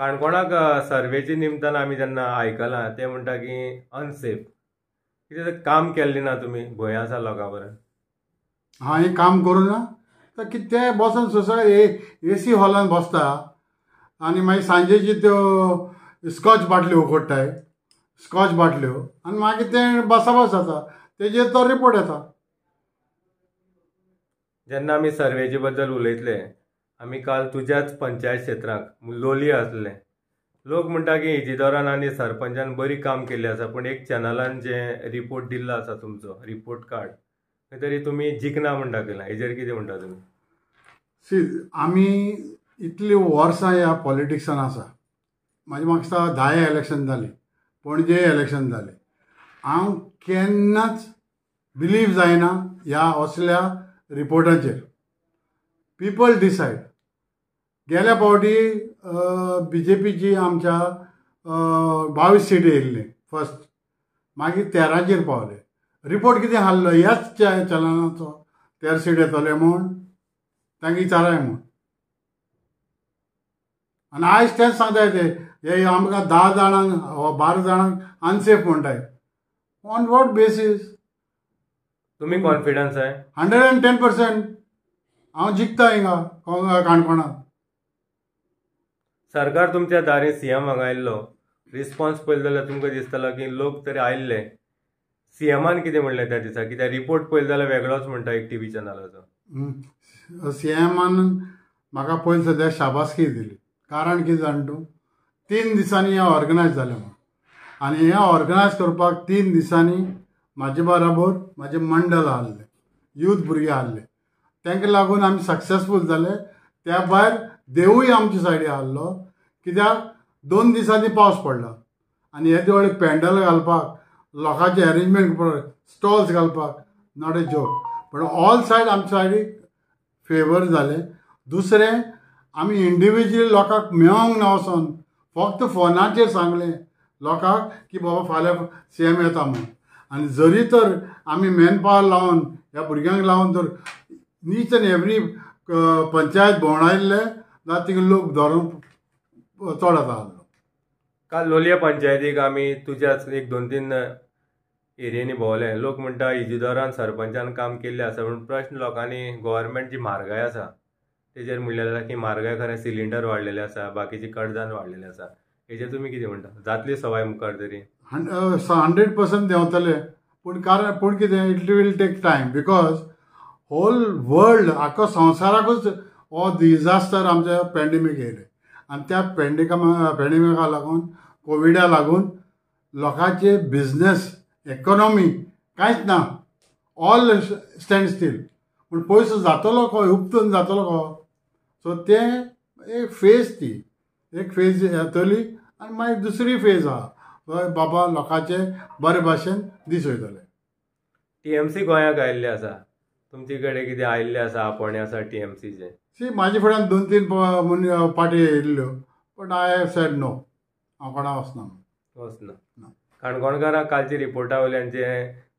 काणकोणाक सर्वेचे निमतान आमी जेन्ना आयकलां ते म्हणटा की अनसेफ कितें काम केल्लें ना तुमी भंय आसा लोकां परस हांवें काम करू ना तर कितें ते बसून सुसाय ए सी हॉलान बसता आनी मागीर सांजेची त्यो स्कॉच बाटल्यो उकडटाय स्कॉच बाटल्यो आनी मागीर तें बसाबस जाता तेजेर तो रिपोर्ट येता जेन्ना आमी सर्वेचे बद्दल उलयतले आमी काल तुझ्याच पंचायत क्षेत्राक लोली आसले लोक म्हणटा की इजिदोरान आनी सरपंचान बरी काम केल्ली आसा पूण एक चॅनलान जे रिपोर्ट दिल्लो आसा तुमचो रिपोर्ट कार्ड खंय तरी तुम्ही जिखना म्हणटा केला हेजेर कितें म्हणटा तुमी सी आमी इतली वर्सां ह्या पॉलिटिक्सान आसा म्हाजे म्हाका दिसता धा इलेक्शन पणजे इलेक्शन झाले हांव केन्नाच बिलीव जायना ह्या असल्या रिपोर्टाचेर पिपल डिसायड गेल्या फावटी बी जे पीची आमच्या बावीस सिटी येयल्ली फस्ट मागीर तेराचेर पावले रिपोर्ट कितें हाल्लो ह्याच चलनाचो तेरा सीट येतले म्हूण तांकां विचाराय म्हूण आनी आयज तेंच सांगताय ते हे आमकां धा जाणांक हो बारा जाणांक अनसेफ म्हणटाय ऑन वॉट बेसीस तुमी कॉन्फिडन्स आहे हंड्रेड अँड टेन पर्सेंट हांव जिखता हिंगा काणकोणांत सरकार तुमच्या दारी सी एम रिस्पॉन्स पळयलो जाल्यार तुमकां दिसतलो की लोक तरी आयिल्ले सी एमान कितें म्हणलें त्या दिसा कित्याक रिपोर्ट पळयलो जाल्यार वेगळोच म्हणटा एक टीव्ही चॅनलाचो सी एमान म्हाका पयली सद्याक शाबासकी दिली कारण कितें जाण तूं तीन दिसांनी हें ऑर्गनायज जालें म्हणून आनी हें ऑर्गनायज करपाक तीन दिसांनी म्हाजे बराबर म्हाजें मंडल आहले यूथ भुरगे आहले तांकां लागून आमी सक्सेसफूल जाले त्या भायर देवूय आमचे सायडी आसलो कित्याक दोन दिसांनी पावस पडला आनी हे दिवाळी पॅन्डल घालपाक लोकांचे अरेंजमेंट स्टॉल्स घालपाक नॉट ए जोक पण ऑल सायड आमच्या सायडीक फेवर झाले दुसरें आमी इंडिविज्युअल लोकांक मेळोंक ना वचोन फक्त फोनाचेर सांगलें लोकांक की बाबा फाल्यां सी एम येता म्हणून आनी जरी तर आमी मॅनपावर लावन ह्या भुरग्यांक लावन तर नीच एन एवरी पंचायत भोंवडायल्ले नातिक लोक धरून चढत आलो काल लोलया पंचायतीक आम्ही तुज्याच एक दोन तीन एरियेनी भोंवले लोक म्हणटा इजिदोरान सरपंचान काम केल्लें आसा पूण प्रश्न लोकांनी गव्हर्मेंट जी म्हारगाय आसा तेजेर म्हणलें जाल्यार की म्हारगाय खरें सिलिंडर वाढलेले आसा बाकीची कर्जान वाडलेलें आसा हेजेर तुमी कितें म्हणटा जातली सवाय मुखार तरी हंड्रेड पर्संट देंवतले पूण कारण पूण कितें it will take time because whole world आख्खो संवसाराकूच हो डिजास्टर आमचे पॅन्डेमीक येयलें आनी त्या पॅन्डेका पॅन्डेमिका लागून कोविडा लागून लोकांचे बिझनेस इकॉनॉमी कांयच ना ऑल स्टँड स्टील पूण पयसो जातलो खंय उपतून जातलो खंय सो ते एक फेज ती एक फेज येतली आनी मागीर दुसरी फेज आहा बाबा लोकांचे बरे भाशेन दीस वयतले टी एम सी गोंयाक आयिल्ले आसा तुमचे कडेन कितें आयिल्ले आसा आपोणें आसा टी एम सीचे सी म्हाजे फुड्यान दोन तीन पाटी येयल्ल्यो पण आय हॅव सॅड नो हांव कोणा वचना वचना काणकोणकारांक कालचे रिपोर्टा वयल्यान जे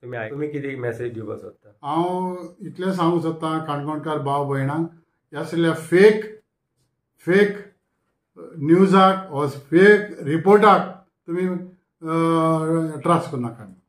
तुमी तुमी कितें मॅसेज दिवपाक सोदता हांव इतलें सांगूंक सोदतां काणकोणकार भाव भयणांक ह्या सगळ्या फेक फेक न्यूजाक वा फेक रिपोर्टाक तुमी ट्रास्ट करनाका